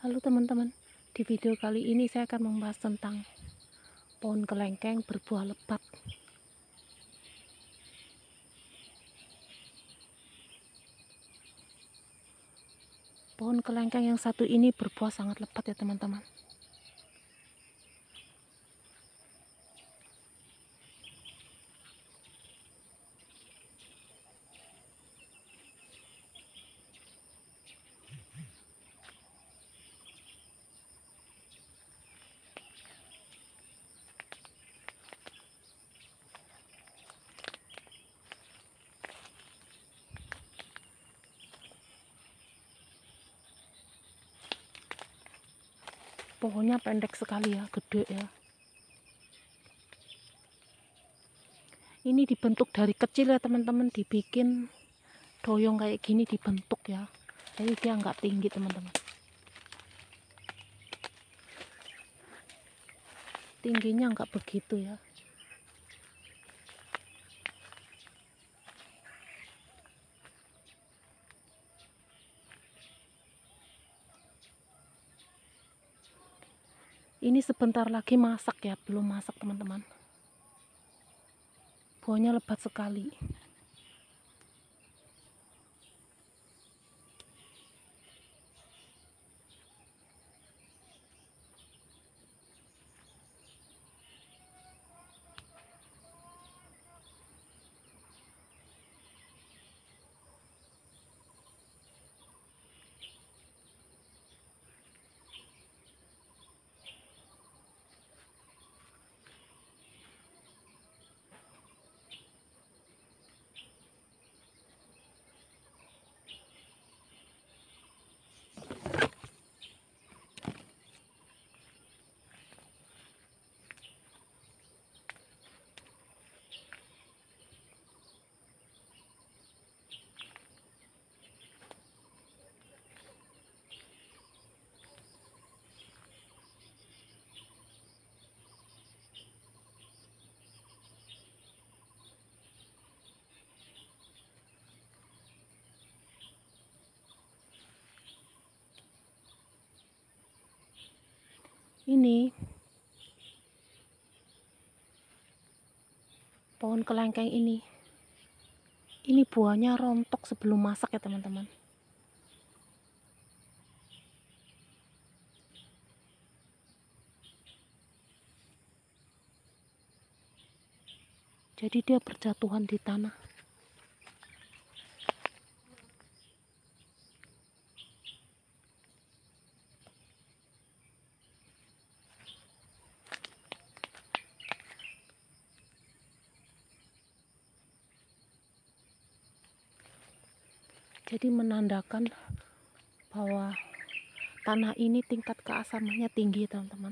Halo teman-teman, di video kali ini saya akan membahas tentang pohon kelengkeng berbuah lebat. Pohon kelengkeng yang satu ini berbuah sangat lebat ya teman-teman. pohonnya pendek sekali ya gede ya ini dibentuk dari kecil ya teman-teman dibikin doyong kayak gini dibentuk ya jadi dia nggak tinggi teman-teman tingginya nggak begitu ya ini sebentar lagi masak ya belum masak teman-teman buahnya lebat sekali ini pohon kelengkeng ini ini buahnya rontok sebelum masak ya teman-teman jadi dia berjatuhan di tanah menandakan bahwa tanah ini tingkat keasamannya tinggi teman-teman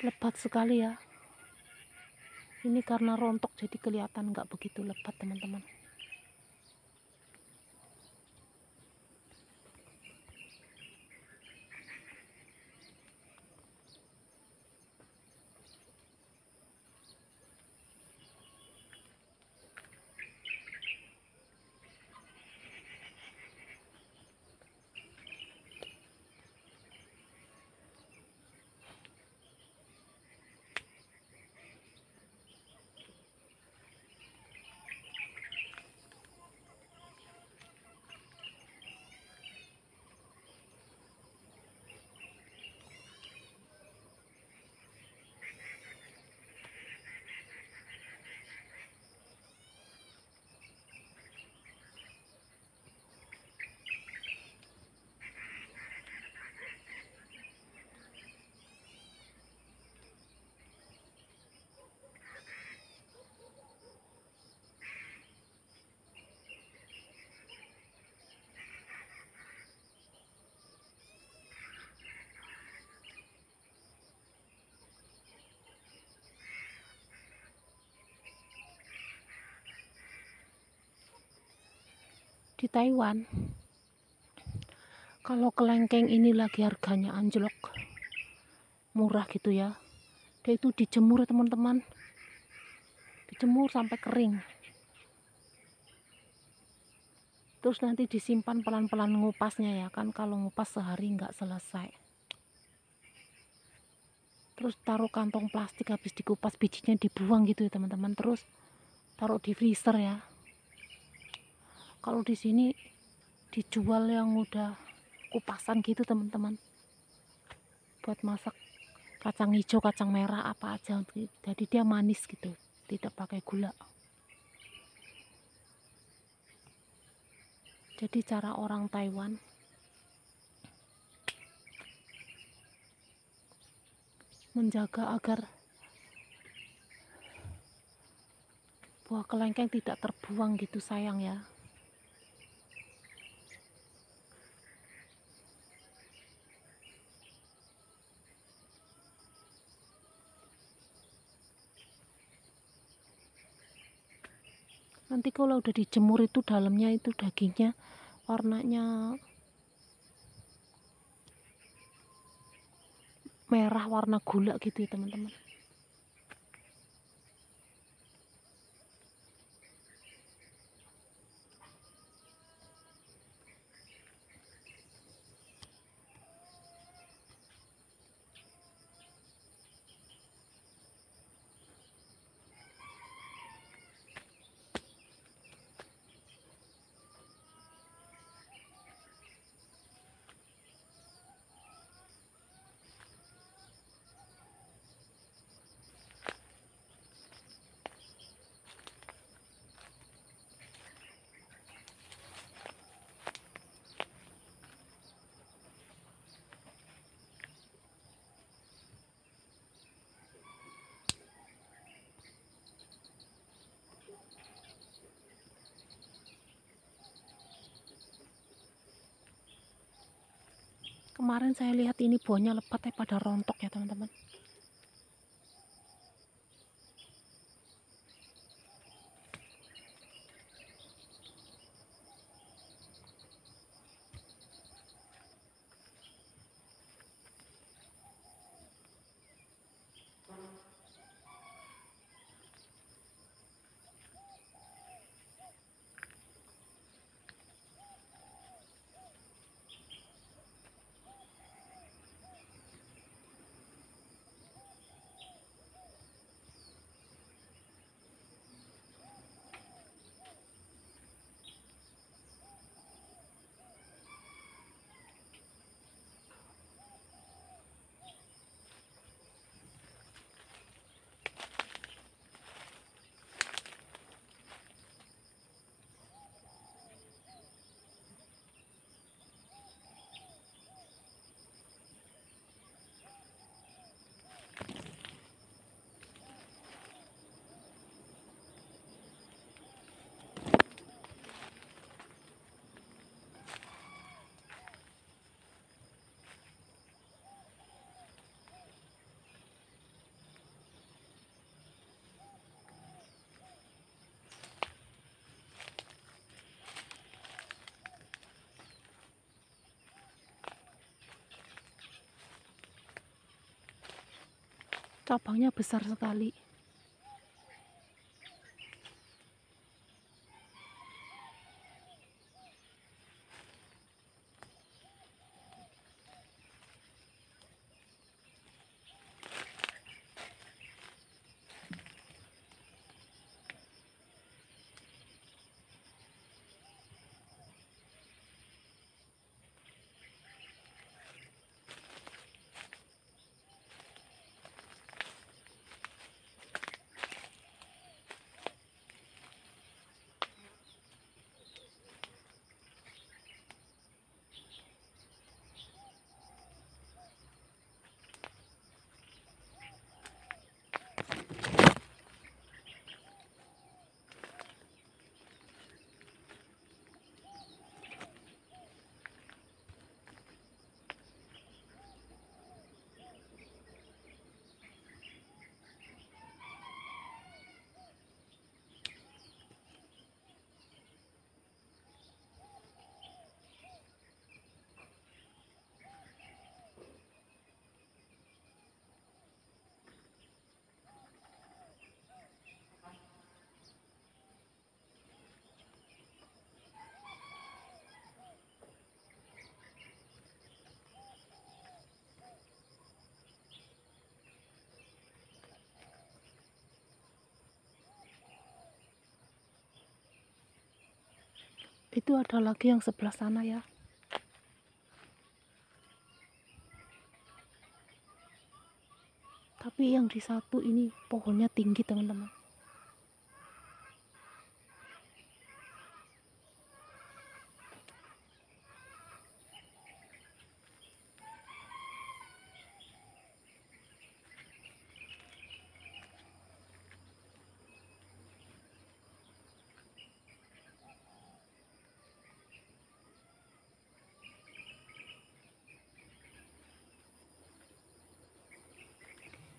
lebat sekali ya ini karena rontok jadi kelihatan nggak begitu lebat teman-teman di Taiwan kalau kelengkeng ini lagi harganya anjlok murah gitu ya dia itu dijemur ya, teman-teman dijemur sampai kering terus nanti disimpan pelan-pelan ngupasnya ya kan kalau ngupas sehari nggak selesai terus taruh kantong plastik habis dikupas bijinya dibuang gitu ya teman-teman terus taruh di freezer ya kalau di sini dijual yang udah kupasan gitu teman-teman buat masak kacang hijau kacang merah apa aja jadi dia manis gitu tidak pakai gula jadi cara orang Taiwan menjaga agar buah kelengkeng tidak terbuang gitu sayang ya nanti kalau udah dijemur itu dalamnya itu dagingnya warnanya merah warna gula gitu ya teman-teman kemarin saya lihat ini buahnya lebat ya pada rontok ya teman-teman cabangnya besar sekali itu ada lagi yang sebelah sana ya tapi yang di satu ini pohonnya tinggi teman-teman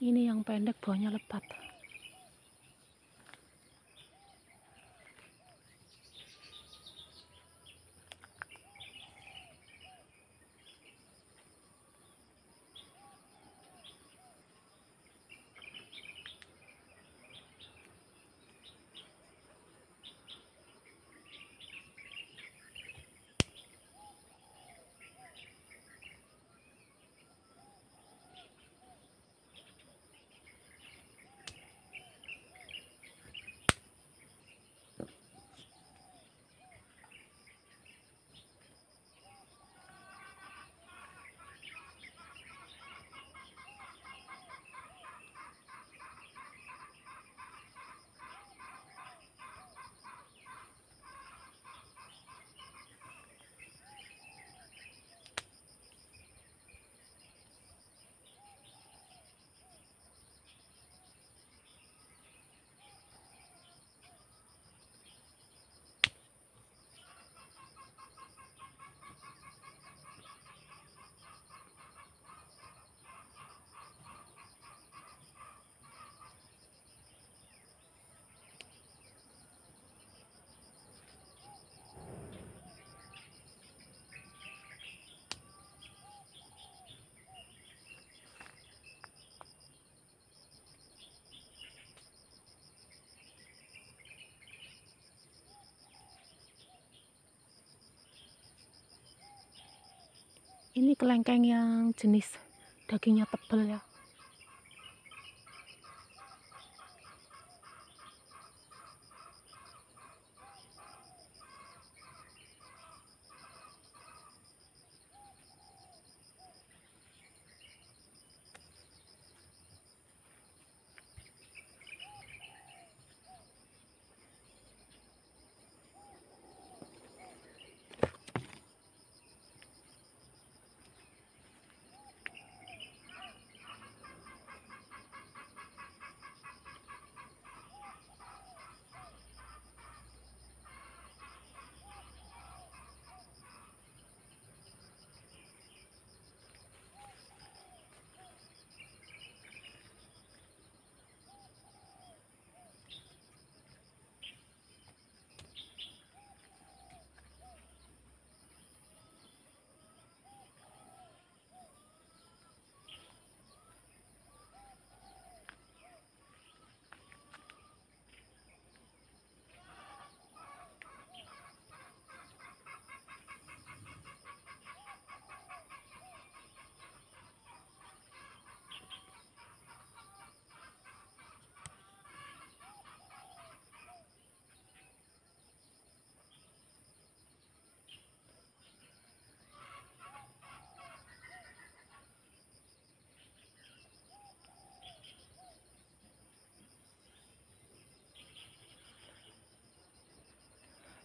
ini yang pendek bawahnya lebat ini kelengkeng yang jenis dagingnya tebal ya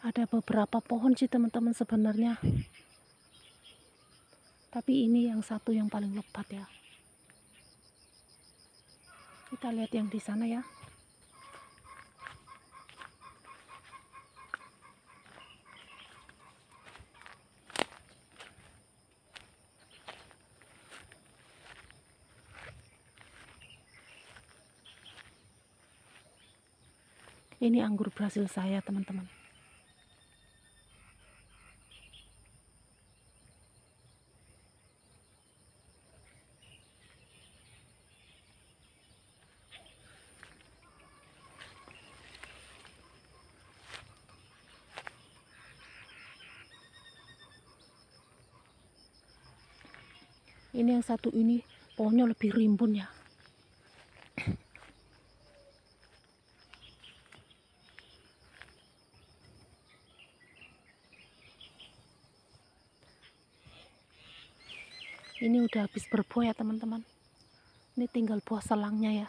ada beberapa pohon sih teman-teman sebenarnya tapi ini yang satu yang paling lebat ya kita lihat yang di sana ya ini anggur Brasil saya teman-teman ini yang satu ini pohonnya lebih rimbun ya ini udah habis berbuah ya teman-teman ini tinggal buah selangnya ya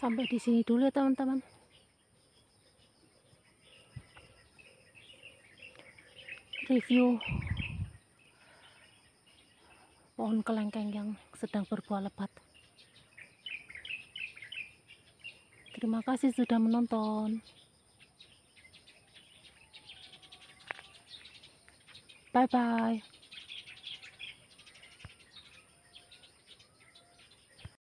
sampai di sini dulu ya teman-teman review pohon kelengkeng yang sedang berbuah lebat terima kasih sudah menonton bye bye